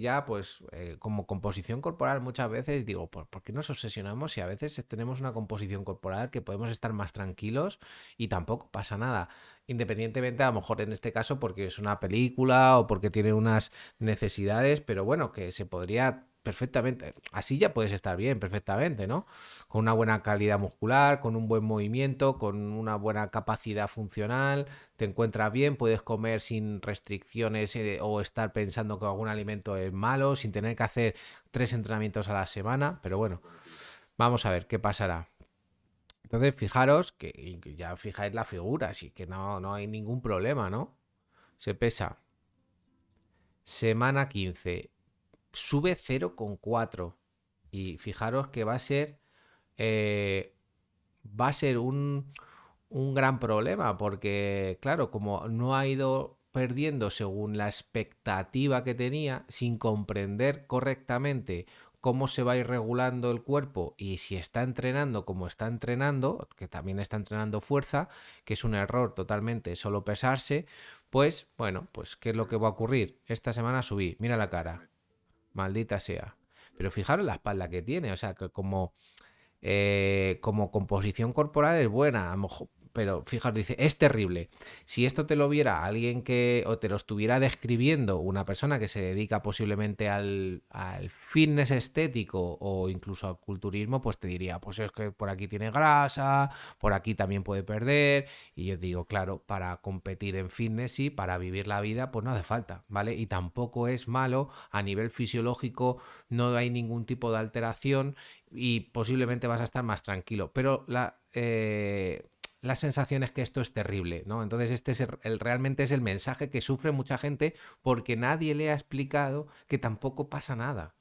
ya, pues eh, como composición corporal muchas veces digo, ¿por, pues, ¿por, qué nos obsesionamos si a veces tenemos una composición corporal que podemos estar más tranquilos y tampoco pasa nada? Independientemente, a lo mejor en este caso, porque es una película o porque tiene unas necesidades, pero bueno, que se podría perfectamente, así ya puedes estar bien, perfectamente, ¿no? Con una buena calidad muscular, con un buen movimiento, con una buena capacidad funcional, te encuentras bien, puedes comer sin restricciones eh, o estar pensando que algún alimento es malo, sin tener que hacer tres entrenamientos a la semana, pero bueno, vamos a ver qué pasará. Entonces, fijaros que ya fijáis la figura, así que no, no hay ningún problema, ¿no? Se pesa. Semana 15 sube 0,4. Y fijaros que va a ser. Eh, va a ser un, un gran problema, porque, claro, como no ha ido perdiendo según la expectativa que tenía, sin comprender correctamente cómo se va a ir regulando el cuerpo y si está entrenando como está entrenando, que también está entrenando fuerza, que es un error totalmente solo pesarse, pues bueno, pues ¿qué es lo que va a ocurrir? Esta semana subí, mira la cara, maldita sea. Pero fijaros la espalda que tiene, o sea, que como, eh, como composición corporal es buena. A lo mejor pero fijaos, dice, es terrible. Si esto te lo viera alguien que, o te lo estuviera describiendo una persona que se dedica posiblemente al, fitness estético o incluso al culturismo, pues te diría, pues es que por aquí tiene grasa, por aquí también puede perder. Y yo digo, claro, para competir en fitness y para vivir la vida, pues no hace falta, ¿vale? Y tampoco es malo a nivel fisiológico, no hay ningún tipo de alteración y posiblemente vas a estar más tranquilo. Pero la... Eh, la sensación es que esto es terrible, ¿no? Entonces este es el, realmente es el mensaje que sufre mucha gente porque nadie le ha explicado que tampoco pasa nada.